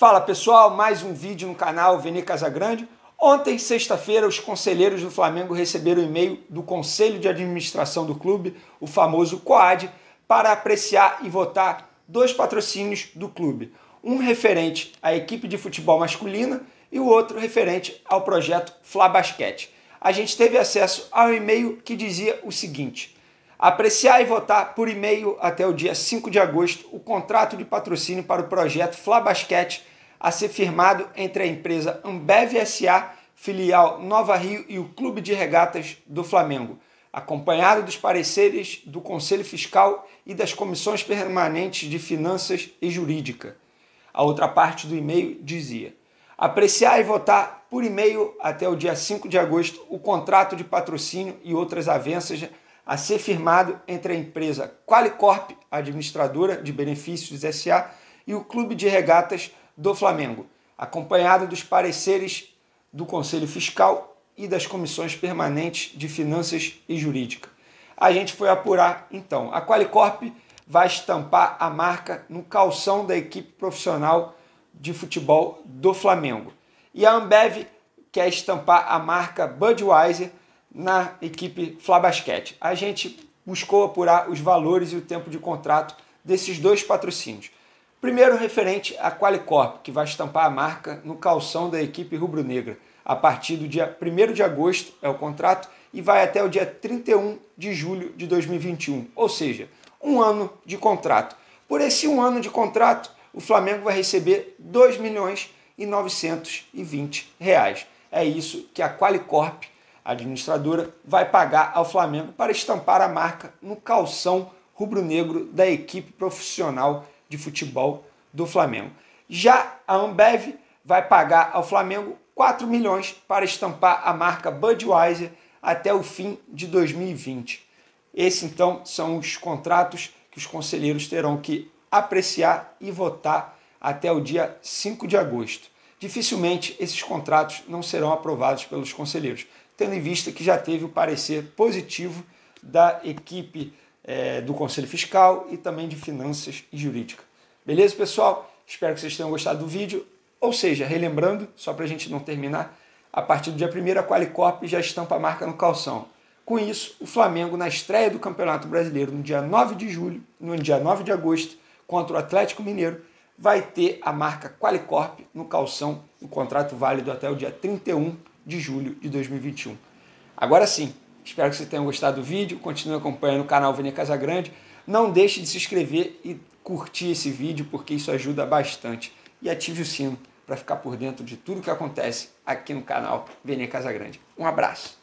Fala pessoal, mais um vídeo no canal Vene Casagrande. Ontem, sexta-feira, os conselheiros do Flamengo receberam um e-mail do Conselho de Administração do clube, o famoso COAD, para apreciar e votar dois patrocínios do clube. Um referente à equipe de futebol masculina e o outro referente ao projeto Fla Basquete. A gente teve acesso ao e-mail que dizia o seguinte: apreciar e votar por e-mail até o dia 5 de agosto o contrato de patrocínio para o projeto Fla Basquete a ser firmado entre a empresa Ambev SA, filial Nova Rio e o Clube de Regatas do Flamengo, acompanhado dos pareceres do Conselho Fiscal e das comissões permanentes de Finanças e Jurídica. A outra parte do e-mail dizia: apreciar e votar por e-mail até o dia 5 de agosto o contrato de patrocínio e outras avanças a ser firmado entre a empresa Qualicorp, administradora de benefícios SA, e o Clube de Regatas do Flamengo, acompanhada dos pareceres do Conselho Fiscal e das comissões permanentes de Finanças e Jurídica. A gente foi apurar então. A Qualicorp vai estampar a marca no calção da equipe profissional de futebol do Flamengo. E a Ambev quer estampar a marca Budweiser na equipe Flabasquete. A gente buscou apurar os valores e o tempo de contrato desses dois patrocínios. Primeiro, referente à Qualicorp, que vai estampar a marca no calção da equipe rubro-negra. A partir do dia 1 de agosto é o contrato e vai até o dia 31 de julho de 2021, ou seja, um ano de contrato. Por esse um ano de contrato, o Flamengo vai receber 2 milhões e 920 reais. É isso que a Qualicorp, a administradora, vai pagar ao Flamengo para estampar a marca no calção rubro-negro da equipe profissional de futebol do Flamengo. Já a Ambev vai pagar ao Flamengo 4 milhões para estampar a marca Budweiser até o fim de 2020. Esses então são os contratos que os conselheiros terão que apreciar e votar até o dia 5 de agosto. Dificilmente esses contratos não serão aprovados pelos conselheiros, tendo em vista que já teve o parecer positivo da equipe é, do Conselho Fiscal e também de Finanças e Jurídica. Beleza, pessoal? Espero que vocês tenham gostado do vídeo. Ou seja, relembrando, só para a gente não terminar, a partir do dia 1 a Qualicorp já estampa a marca no calção. Com isso, o Flamengo, na estreia do Campeonato Brasileiro no dia 9 de julho, no dia 9 de agosto, contra o Atlético Mineiro, vai ter a marca Qualicorp no calção, o contrato válido até o dia 31 de julho de 2021. Agora sim, Espero que vocês tenham gostado do vídeo. Continue acompanhando o canal Casa Grande. Não deixe de se inscrever e curtir esse vídeo, porque isso ajuda bastante. E ative o sino para ficar por dentro de tudo que acontece aqui no canal Casa Grande. Um abraço!